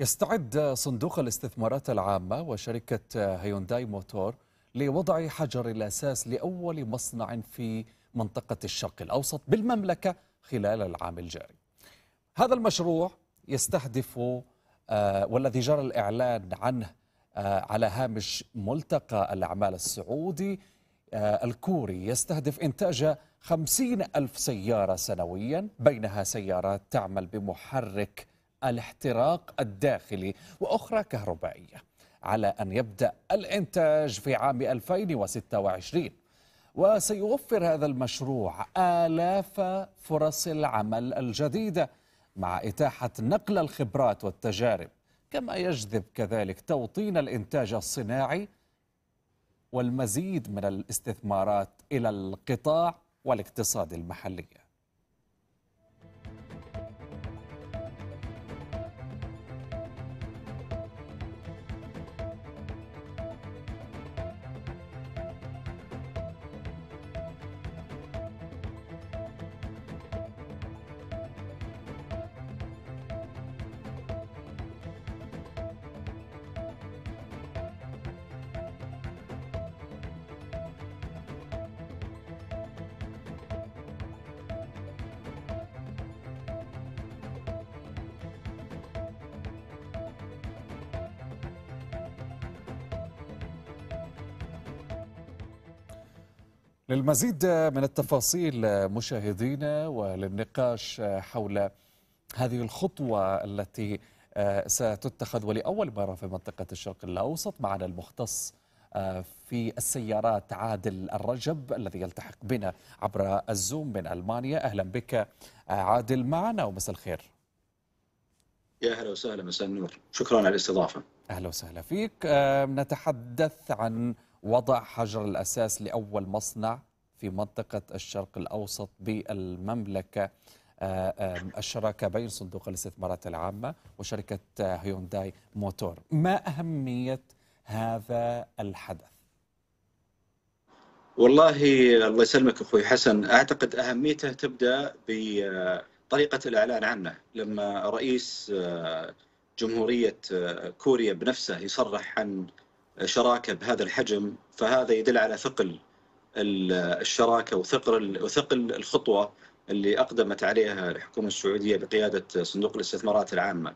يستعد صندوق الاستثمارات العامة وشركة هيونداي موتور لوضع حجر الأساس لأول مصنع في منطقة الشرق الأوسط بالمملكة خلال العام الجاري هذا المشروع يستهدف آه، والذي جرى الإعلان عنه آه، على هامش ملتقى الأعمال السعودي آه، الكوري يستهدف إنتاج خمسين ألف سيارة سنويا بينها سيارات تعمل بمحرك الاحتراق الداخلي وأخرى كهربائية على أن يبدأ الإنتاج في عام 2026 وسيوفر هذا المشروع آلاف فرص العمل الجديدة مع إتاحة نقل الخبرات والتجارب كما يجذب كذلك توطين الإنتاج الصناعي والمزيد من الاستثمارات إلى القطاع والاقتصاد المحلي للمزيد من التفاصيل مشاهدينا وللنقاش حول هذه الخطوة التي ستتخذ ولأول مرة في منطقة الشرق الأوسط معنا المختص آه، في السيارات عادل الرجب الذي يلتحق بنا عبر الزوم من ألمانيا أهلا بك آه، عادل معنا ومساء الخير يا أهلا وسهلا مساء النور شكرا على الاستضافة أهلا وسهلا فيك آه، نتحدث عن وضع حجر الأساس لأول مصنع في منطقة الشرق الأوسط بالمملكة آه، الشراكة بين صندوق الاستثمارات العامة وشركة آه، هيونداي موتور ما أهمية هذا الحدث؟ والله الله يسلمك اخوي حسن اعتقد اهميته تبدا بطريقه الاعلان عنه لما رئيس آه، جمهوريه كوريا بنفسه يصرح عن شراكه بهذا الحجم فهذا يدل على ثقل الشراكه وثقل وثقل الخطوه اللي اقدمت عليها الحكومه السعوديه بقياده صندوق الاستثمارات العامه.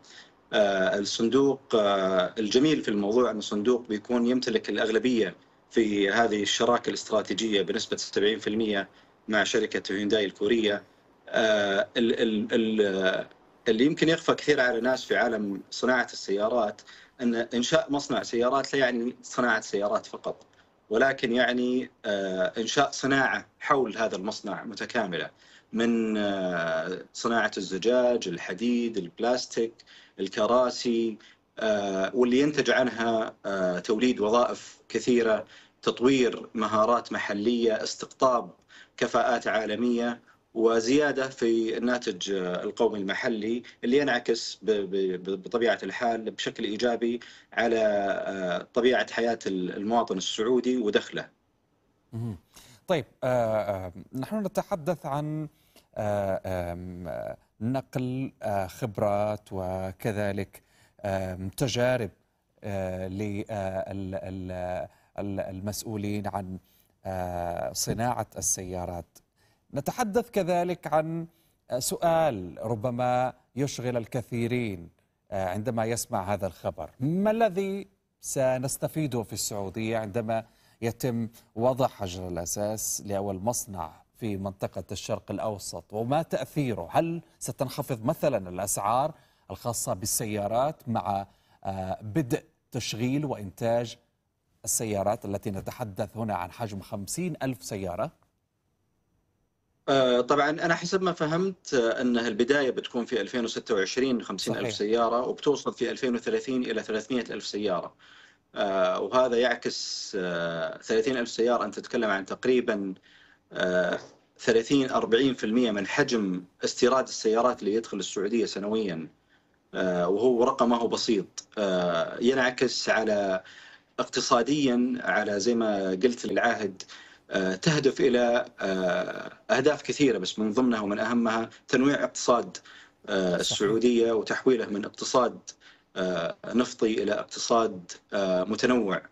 آه، الصندوق آه، الجميل في الموضوع ان الصندوق بيكون يمتلك الاغلبيه في هذه الشراكه الاستراتيجيه بنسبه 70% مع شركه هيونداي الكوريه. آه، اللي يمكن يخفى كثير على الناس في عالم صناعه السيارات ان انشاء مصنع سيارات لا يعني صناعه سيارات فقط ولكن يعني آه، انشاء صناعه حول هذا المصنع متكامله من آه، صناعه الزجاج، الحديد، البلاستيك، الكراسي آه، واللي ينتج عنها توليد وظائف كثيره، تطوير مهارات محليه، استقطاب كفاءات عالميه وزياده في الناتج آه، القومي المحلي اللي ينعكس بطبيعه الحال بشكل ايجابي على آه، طبيعه حياه المواطن السعودي ودخله. طيب آه، نحن نتحدث عن نقل خبرات وكذلك تجارب للمسؤولين عن صناعه السيارات نتحدث كذلك عن آه، سؤال ربما يشغل الكثيرين آه، عندما يسمع هذا الخبر ما الذي سنستفيده في السعودية عندما يتم وضع حجر الأساس لأول مصنع في منطقة الشرق الأوسط وما تأثيره هل ستنخفض مثلا الأسعار الخاصة بالسيارات مع آه، بدء تشغيل وإنتاج السيارات التي نتحدث هنا عن حجم خمسين ألف سيارة آه، طبعا انا حسب ما فهمت آه، انها البدايه بتكون في 2026 50 الف سياره وبتوصل في 2030 الى 300 الف سياره آه، وهذا يعكس 30 الف سياره انت تتكلم عن تقريبا 30 40% من حجم استيراد السيارات اللي يدخل السعوديه سنويا وهو رقم ما هو بسيط ينعكس على اقتصاديا على زي ما قلت العاهد آه، تهدف الى آه، اهداف كثيره بس من ضمنها ومن اهمها تنويع اقتصاد آه، السعوديه وتحويله من اقتصاد نفطي الى اقتصاد متنوع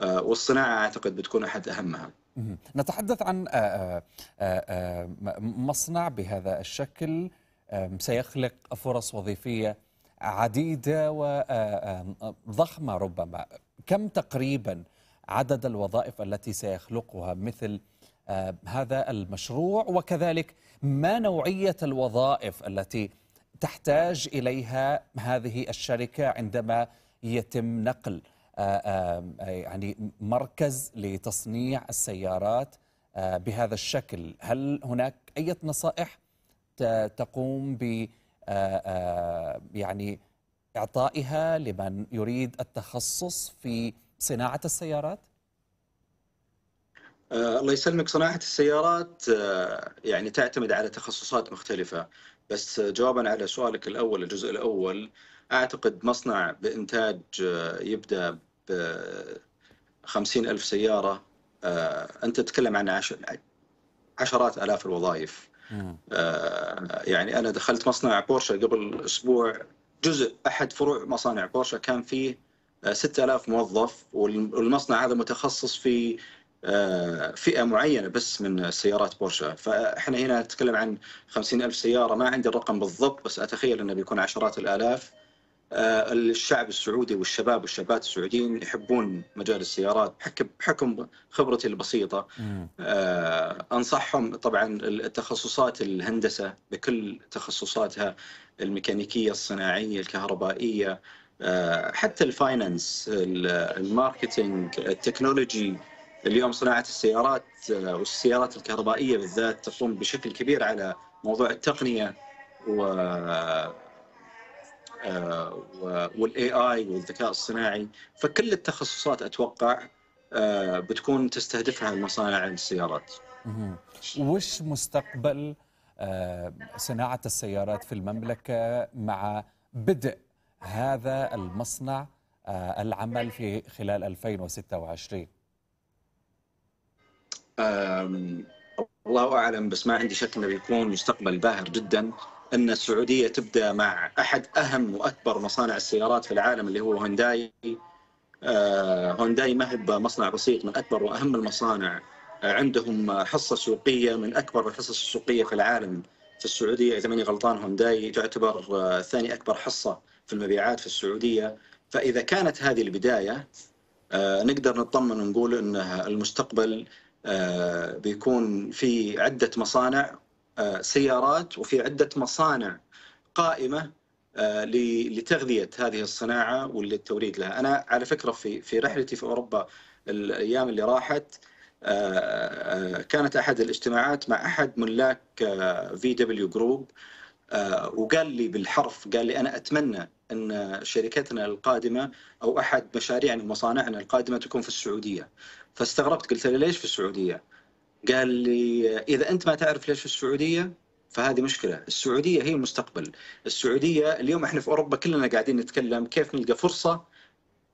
والصناعه اعتقد بتكون احد اهمها. نتحدث عن مصنع بهذا الشكل سيخلق فرص وظيفيه عديده وضخمه ربما، كم تقريبا عدد الوظائف التي سيخلقها مثل آه، هذا المشروع وكذلك ما نوعية الوظائف التي تحتاج إليها هذه الشركة عندما يتم نقل آه، آه، يعني مركز لتصنيع السيارات بهذا الشكل هل هناك أي نصائح تقوم ب يعني إعطائها لمن يريد التخصص في صناعه السيارات؟ آه، الله يسلمك صناعه السيارات آه، يعني تعتمد على تخصصات مختلفه بس جوابا على سؤالك الاول الجزء الاول اعتقد مصنع بانتاج آه، يبدا ب 50 ألف سيارة أنت تتكلم عن عشرات آلاف الوظائف يعني أنا دخلت مصنع بورشة قبل أسبوع جزء أحد فروع مصانع بورشة كان فيه 6000 موظف والمصنع هذا متخصص في آه، فئه معينه بس من سيارات بورشه فاحنا هنا نتكلم عن 50000 سياره ما عندي الرقم بالضبط بس اتخيل انه بيكون عشرات الالاف آه، الشعب السعودي والشباب والشابات السعوديين يحبون مجال السيارات بحكم خبرتي البسيطه آه، انصحهم طبعا التخصصات الهندسه بكل تخصصاتها الميكانيكيه الصناعيه الكهربائيه آه، حتى الفاينانس الماركتينج التكنولوجي اليوم صناعه السيارات آه، والسيارات الكهربائيه بالذات تقوم بشكل كبير على موضوع التقنيه و آه، والاي اي والذكاء الصناعي فكل التخصصات اتوقع بتكون تستهدفها المصانع السيارات. وش مستقبل صناعه السيارات في المملكه مع بدء هذا المصنع آه، العمل في خلال 2026 الله أعلم بس ما عندي شك أنه بيكون مستقبل باهر جدا أن السعودية تبدأ مع أحد أهم وأكبر مصانع السيارات في العالم اللي هو هونداي آه، هونداي ما هو مصنع بسيط من أكبر وأهم المصانع عندهم حصة سوقية من أكبر الحصص السوقية في العالم في السعودية إذا ماني غلطان هونداي تعتبر آه، ثاني أكبر حصة في المبيعات في السعوديه فاذا كانت هذه البدايه آه، نقدر نطمن ونقول ان المستقبل آه، بيكون في عده مصانع آه، سيارات وفي عده مصانع قائمه لتغذيه هذه الصناعه وللتوريد لها، انا على فكره في في رحلتي في اوروبا الايام اللي راحت كانت احد الاجتماعات مع احد ملاك في دبليو جروب آه، وقال لي بالحرف قال لي انا اتمنى ان شركتنا القادمه او احد مشاريعنا ومصانعنا القادمه تكون في السعوديه فاستغربت قلت له ليش في السعوديه؟ قال لي اذا انت ما تعرف ليش في السعوديه فهذه مشكله، السعوديه هي المستقبل، السعوديه اليوم احنا في اوروبا كلنا قاعدين نتكلم كيف نلقى فرصه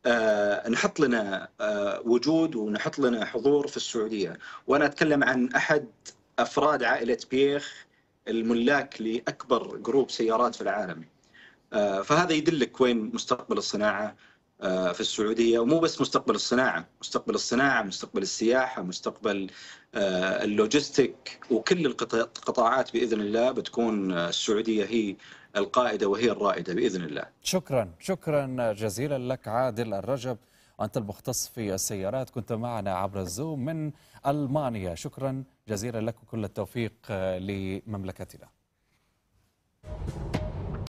آه، نحط لنا آه، وجود ونحط لنا حضور في السعوديه، وانا اتكلم عن احد افراد عائله بيخ الملاك لاكبر جروب سيارات في العالم آه، فهذا يدلك وين مستقبل الصناعه آه، في السعوديه ومو بس مستقبل الصناعه مستقبل الصناعه مستقبل السياحه مستقبل آه، اللوجستيك وكل القطاعات باذن الله بتكون السعوديه هي القائده وهي الرائده باذن الله شكرا شكرا جزيلا لك عادل الرجب انت المختص في السيارات كنت معنا عبر الزوم من المانيا شكرا جزيلا لك كل التوفيق آه، لمملكتنا